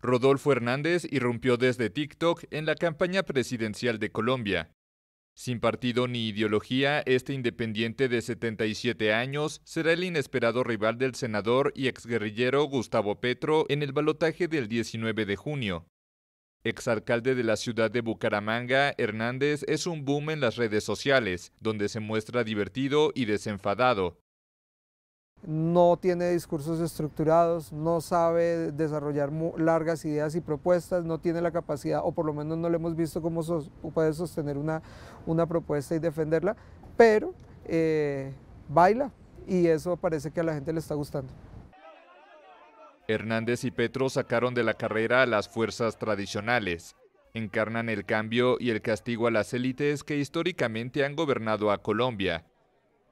Rodolfo Hernández irrumpió desde TikTok en la campaña presidencial de Colombia. Sin partido ni ideología, este independiente de 77 años será el inesperado rival del senador y exguerrillero Gustavo Petro en el balotaje del 19 de junio. Exalcalde de la ciudad de Bucaramanga, Hernández es un boom en las redes sociales, donde se muestra divertido y desenfadado no tiene discursos estructurados, no sabe desarrollar largas ideas y propuestas, no tiene la capacidad, o por lo menos no le hemos visto cómo puede sostener una, propuesta y defenderla, pero eh, baila y eso parece que a la gente le está gustando. Hernández y Petro sacaron de la carrera a las fuerzas tradicionales. Encarnan el cambio y el castigo a las élites que históricamente han gobernado a Colombia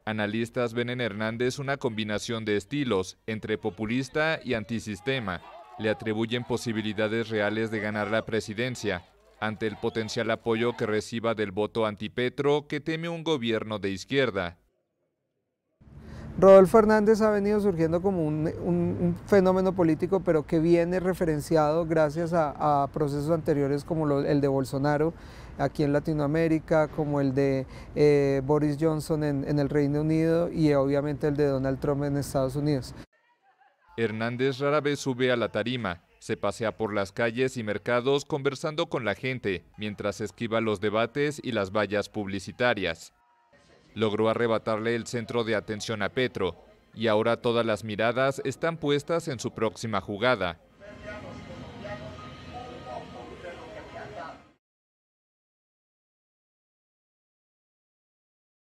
Analistas ven en Hernández una combinación de estilos entre populista y antisistema. Le atribuyen posibilidades reales de ganar la presidencia, ante el potencial apoyo que reciba del voto antipetro que teme un gobierno de izquierda. Rodolfo Hernández ha venido surgiendo como un, fenómeno político, pero que viene referenciado gracias a, procesos anteriores como el de Bolsonaro aquí en Latinoamérica, como el de eh, Boris Johnson en, en el Reino Unido y eh, obviamente el de Donald Trump en Estados Unidos. Hernández rara vez sube a la tarima, se pasea por las calles y mercados conversando con la gente, mientras esquiva los debates y las vallas publicitarias logró arrebatarle el centro de atención a Petro, y ahora todas las miradas están puestas en su próxima jugada,